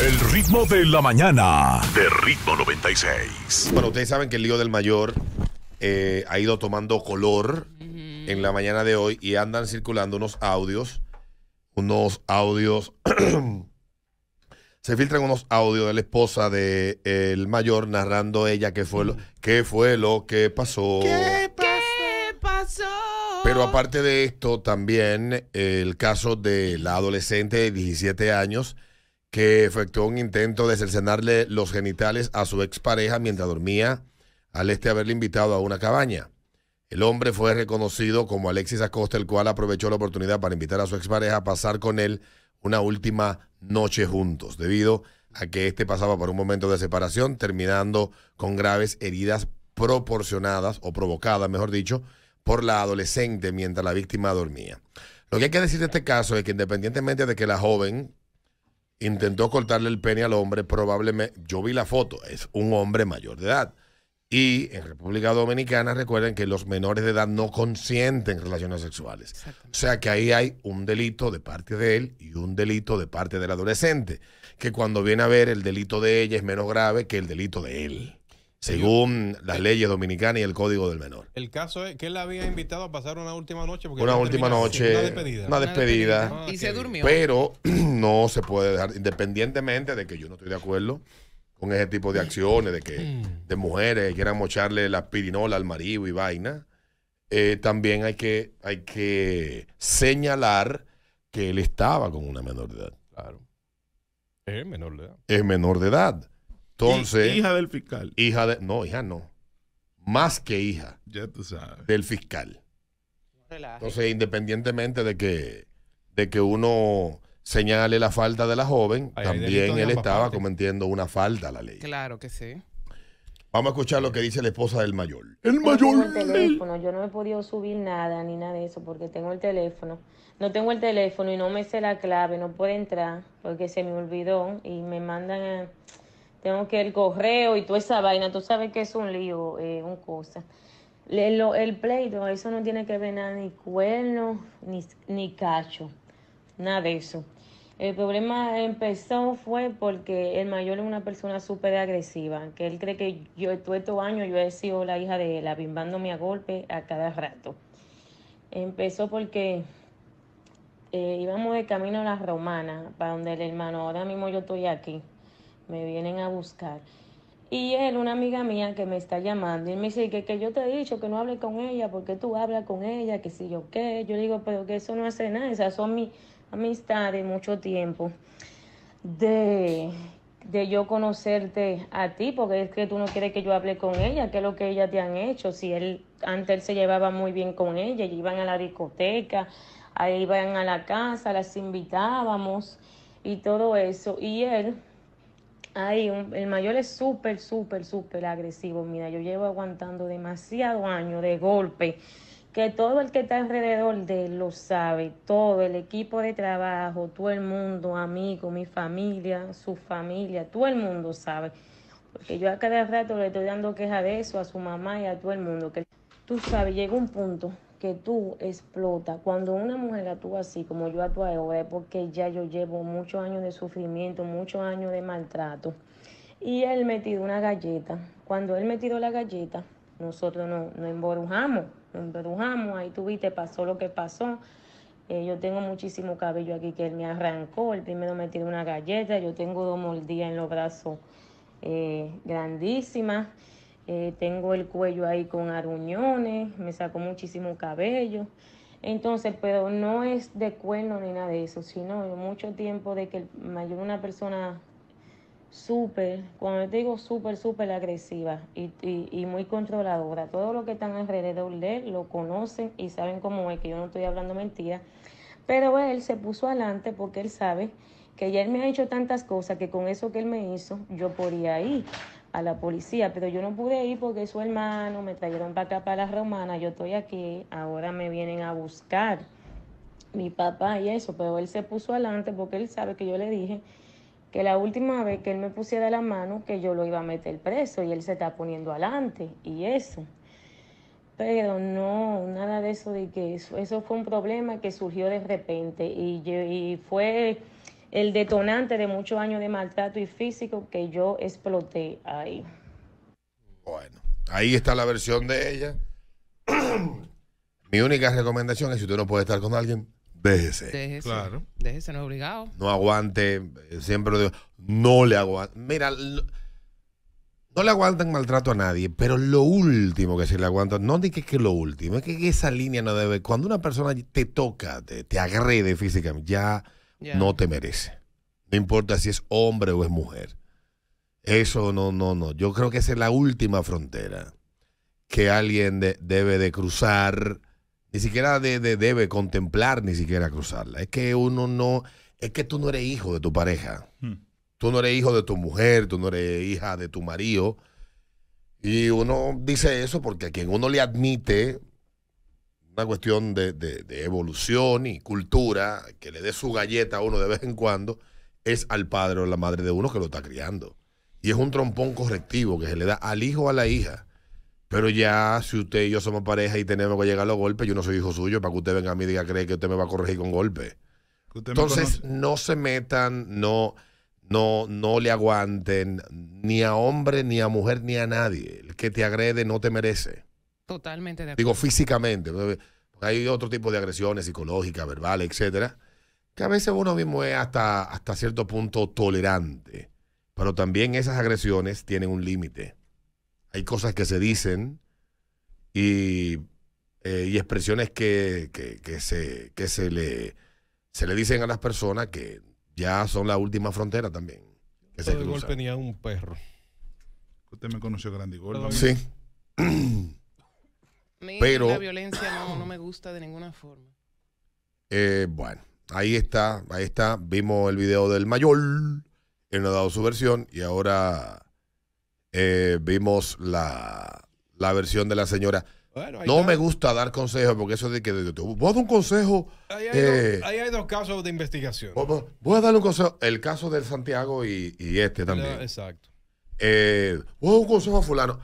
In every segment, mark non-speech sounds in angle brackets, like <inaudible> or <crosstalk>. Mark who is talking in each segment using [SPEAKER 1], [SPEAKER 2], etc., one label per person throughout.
[SPEAKER 1] El ritmo de la mañana. De ritmo 96. Bueno, ustedes saben que el lío del mayor eh, ha ido tomando color en la mañana de hoy y andan circulando unos audios. Unos audios.
[SPEAKER 2] <clears throat>
[SPEAKER 1] se filtran unos audios de la esposa de el mayor narrando ella qué fue lo, qué fue lo que pasó.
[SPEAKER 2] pasó? pasó?
[SPEAKER 1] Pero aparte de esto, también el caso de la adolescente de 17 años que efectuó un intento de cercenarle los genitales a su expareja mientras dormía al este haberle invitado a una cabaña. El hombre fue reconocido como Alexis Acosta, el cual aprovechó la oportunidad para invitar a su expareja a pasar con él una última noche juntos, debido a que este pasaba por un momento de separación, terminando con graves heridas proporcionadas o provocadas, mejor dicho, por la adolescente mientras la víctima dormía. Lo que hay que decir de este caso es que independientemente de que la joven intentó cortarle el pene al hombre, probablemente, yo vi la foto, es un hombre mayor de edad. Y en República Dominicana recuerden que los menores de edad no consienten relaciones sexuales. O sea que ahí hay un delito de parte de él y un delito de parte del adolescente, que cuando viene a ver el delito de ella es menos grave que el delito de él según las leyes dominicanas y el código del menor. El caso es que él la había invitado a pasar una última noche. Porque una última noche, una despedida. y se ah, durmió. Pero <clears throat> no se puede dejar, independientemente de que yo no estoy de acuerdo con ese tipo de acciones, de que de mujeres quieran mocharle la pirinola al marido y vaina, eh, también hay que, hay que señalar que él estaba con una menor de edad. Claro. Es menor de edad. Es menor de edad. Hija del fiscal. Hija de. No, hija no. Más que hija. Del fiscal. Entonces, independientemente de que, de que uno señale la falta de la joven, también él estaba cometiendo una falta a la ley. Claro que sí. Vamos a escuchar lo que dice la esposa del mayor.
[SPEAKER 2] El mayor. teléfono. Yo no he podido subir nada ni nada de eso porque tengo el teléfono. No tengo el teléfono y no me sé la clave. No puedo entrar porque se me olvidó y me mandan a tengo que el correo y toda esa vaina, tú sabes que es un lío, eh, un cosa. El, el, pleito, eso no tiene que ver nada ni cuerno, ni, ni cacho, nada de eso. El problema empezó fue porque el mayor es una persona súper agresiva, que él cree que yo todos estos años yo he sido la hija de él, abimbándome a golpe a cada rato. Empezó porque eh, íbamos de camino a la romana, para donde el hermano, ahora mismo yo estoy aquí me vienen a buscar. Y él, una amiga mía que me está llamando, y me dice que, yo te he dicho que no hable con ella, porque tú hablas con ella, que si yo qué. Yo digo, pero que eso no hace nada, esas son mis amistades mucho tiempo. De, de yo conocerte a ti, porque es que tú no quieres que yo hable con ella, que es lo que ella te han hecho. Si él, antes él se llevaba muy bien con ella, iban a la discoteca, ahí iban a la casa, las invitábamos y todo eso. Y él Ay, el mayor es súper, súper, súper agresivo. Mira, yo llevo aguantando demasiado años de golpe, que todo el que está alrededor de él lo sabe, todo el equipo de trabajo, todo el mundo, amigos, mi familia, su familia, todo el mundo sabe. Porque yo a cada rato le estoy dando queja de eso a su mamá y a todo el mundo. Que tú sabes, llega un punto que tú explotas, cuando una mujer actúa así como yo actúo ahora, es porque ya yo llevo muchos años de sufrimiento, muchos años de maltrato. Y él me una galleta. Cuando él me la galleta, nosotros nos no emborujamos, nos emborujamos, ahí tuviste, pasó lo que pasó. Eh, yo tengo muchísimo cabello aquí que él me arrancó, el primero me tiró una galleta, yo tengo dos mordidas en los brazos eh, grandísimas. Eh, tengo el cuello ahí con aruñones, me sacó muchísimo cabello. Entonces, pero no es de cuerno ni nada de eso, sino mucho tiempo de que mayor una persona súper, cuando digo súper, súper agresiva y, muy controladora. Todo lo que están alrededor de él lo conocen y saben cómo es, que yo no estoy hablando mentira. Pero él se puso adelante porque él sabe que ya él me ha hecho tantas cosas que con eso que él me hizo yo podía ir a la policía, pero yo no pude ir porque su hermano me trajeron para acá, para las romana, yo estoy aquí, ahora me vienen a buscar mi papá y eso, pero él se puso adelante porque él sabe que yo le dije que la última vez que él me pusiera la mano, que yo lo iba a meter preso y él se está poniendo adelante y eso. Pero no, nada de eso, de que eso, eso fue un problema que surgió de repente y, y fue el detonante de muchos años de maltrato y físico que yo exploté ahí.
[SPEAKER 1] Bueno, ahí está la versión de ella. <clears throat> Mi única recomendación es si tú no puede estar con alguien, déjese.
[SPEAKER 2] Claro. Déjese, no es obligado.
[SPEAKER 1] No aguante, eh, siempre lo digo, no le aguante. Mira, no le aguantan maltrato a nadie, pero lo último que se le aguanta, no diga que, es lo último, es que esa línea no debe. Cuando una persona te toca, te agrede físicamente, ya no te merece. No importa si es hombre o es mujer. Eso no, no, no. Yo creo que esa es la última frontera que alguien debe de cruzar. Ni siquiera de, debe contemplar, ni siquiera cruzarla. Es que uno no, es que tú no eres hijo de tu pareja. Hmm. Tú no eres hijo de tu mujer, tú no eres hija de tu marido. Y uno dice eso porque a quien uno le admite una cuestión de, evolución y cultura, que le dé su galleta a uno de vez en cuando, es al padre o la madre de uno que lo está criando. Y es un trompón correctivo que se le da al hijo o a la hija. Pero ya, si usted y yo somos pareja y tenemos que llegar a los golpes, yo no soy hijo suyo para que usted venga a mí y diga, cree que usted me va a corregir con golpes. Entonces, no se metan, no, no, no le aguanten ni a hombre, ni a mujer, ni a nadie. El que te agrede no te merece.
[SPEAKER 2] Totalmente de acuerdo.
[SPEAKER 1] Digo, físicamente. Hay otro tipo de agresiones psicológicas, verbales, etcétera, que a veces uno mismo es hasta, hasta cierto punto tolerante. Pero también esas agresiones tienen un límite. Hay cosas que se dicen y, eh, expresiones que, se, se, le, se le dicen a las personas que ya son la última frontera también. Que un perro. Usted me conoció grande y Sí. <clears throat>
[SPEAKER 2] pero la violencia no, no, me gusta de ninguna forma.
[SPEAKER 1] Eh, bueno, ahí está, ahí está. Vimos el video del mayor, él nos ha dado su versión y ahora eh, vimos la, versión de la señora. no me gusta dar consejos porque eso de que voy a dar un consejo. Eh, ahí hay, dos, casos de investigación. Voy, a dar un consejo. El caso del Santiago y, este también. Exacto. voy a dar un consejo a fulano.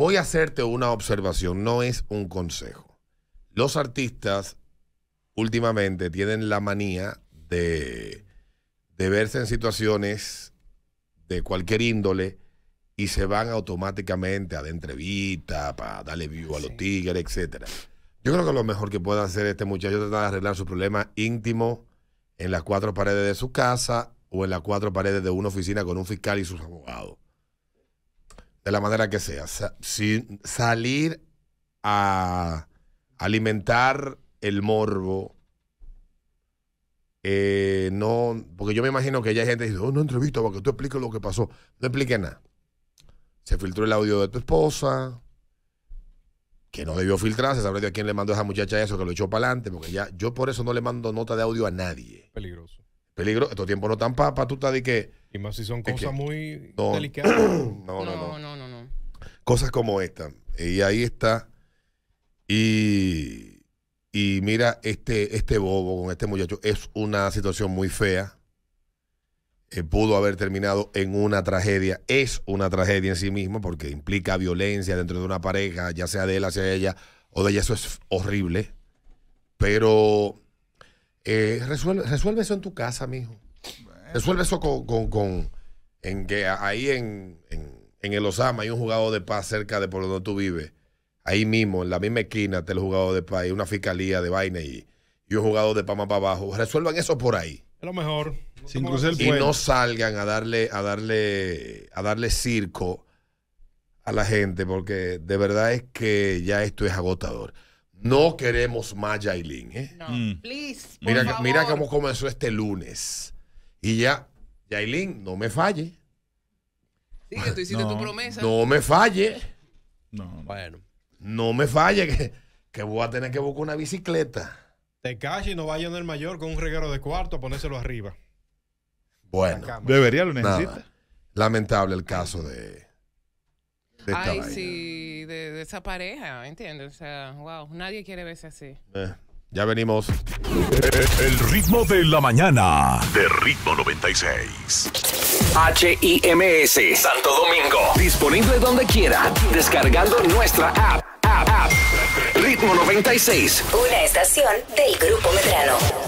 [SPEAKER 1] Voy a hacerte una observación, no es un consejo. Los artistas últimamente tienen la manía de, verse en situaciones de cualquier índole y se van automáticamente a de entrevista para darle view a los tigres, etcétera. Yo creo que lo mejor que puede hacer este muchacho es tratar de arreglar su problema íntimo en las cuatro paredes de su casa o en las cuatro paredes de una oficina con un fiscal y sus abogados de la manera que sea, sin salir a alimentar el morbo. Eh, no, porque yo me imagino que ya hay gente que dice, oh, no entrevista para que tú expliques lo que pasó. No explique nada. Se filtró el audio de tu esposa, que no debió filtrarse, Sabré de quién le mandó a esa muchacha eso, que lo echó para adelante, porque ya yo por eso no le mando nota de audio a nadie. Peligroso. Peligro, estos tiempos no están para pa, tú de que. Y más si son cosas muy delicadas. <coughs> no, no, no, no, no, Cosas como esta. Y ahí está. Y, y mira, este, este bobo con este muchacho es una situación muy fea. Eh, pudo haber terminado en una tragedia. Es una tragedia en sí misma porque implica violencia dentro de una pareja, ya sea de él hacia ella o de ella. Eso es horrible. Pero eh, resuelve, resuelve, eso en tu casa, mijo. Resuelve eso con, con, en que ahí en, en, el Osama hay un jugador de paz cerca de por donde tú vives. Ahí mismo, en la misma esquina, está el jugado de paz, hay una fiscalía de vaina y, y un jugador de paz más para abajo. Resuelvan eso por ahí. lo mejor. Sin y no salgan a darle, a darle, a darle circo a la gente, porque de verdad es que ya esto es agotador. No queremos más Yailin, ¿eh? No, mm. please. Mira, cómo comenzó este lunes. Y ya, Yailin, no me falle. Sí, que tú hiciste no, tu promesa. No me falle. No. Bueno. No me falle, que, que voy a tener que buscar una bicicleta. Te y no vayas en el mayor con un reguero de cuarto a ponérselo arriba. Bueno. Debería lo necesita. Lamentable el caso de Ay, sí, de, esa pareja, ¿entiendes? O sea, wow, nadie quiere verse así. Eh, ya venimos. Eh, el ritmo de la mañana. De ritmo 96. h HIMS Santo Domingo. Disponible donde quiera.
[SPEAKER 2] Descargando nuestra app. App, app. Ritmo 96. Una estación del Grupo Medrano.